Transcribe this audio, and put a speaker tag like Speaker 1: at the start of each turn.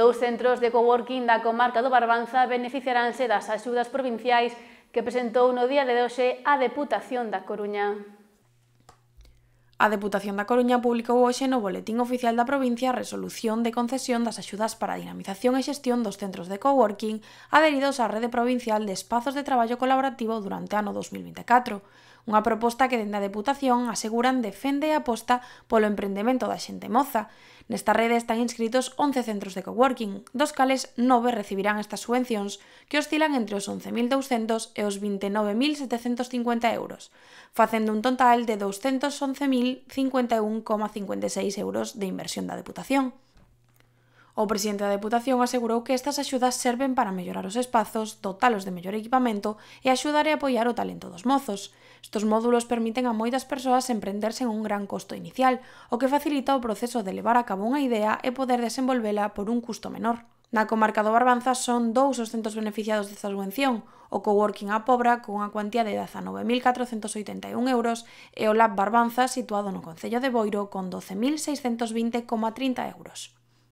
Speaker 1: Dous centros de coworking da comarca do Barbanza beneficiaránse das axudas provinciais que presentou no día de hoxe a Deputación da Coruña.
Speaker 2: A Deputación da Coruña publicou hoxe no Boletín Oficial da Provincia a resolución de concesión das axudas para a dinamización e xestión dos centros de coworking adheridos á Rede Provincial de Espazos de Traballo Colaborativo durante o ano 2024. Unha proposta que dende a Deputación aseguran defende e aposta polo emprendemento da xente moza. Nesta rede están inscritos 11 centros de coworking, dos cales 9 recibirán estas subvencións, que oscilan entre os 11.200 e os 29.750 euros, facendo un total de 211.000 51,56 euros de inversión de la O presidente da Deputación asegurou que estas axudas serven para mellorar os espazos, dotalos de mellor equipamento e axudar e apoiar o talento dos mozos. Estos módulos permiten a moitas persoas emprenderse en un gran costo inicial, o que facilita o proceso de levar a cabo unha idea e poder desenvolvela por un custo menor. Na comarca do Barbanza son dous os centros beneficiados desta subvención, o Coworking a Pobra con unha cuantía de 19.481 euros e o Lab Barbanza situado no Concello de Boiro con 12.620,30 euros.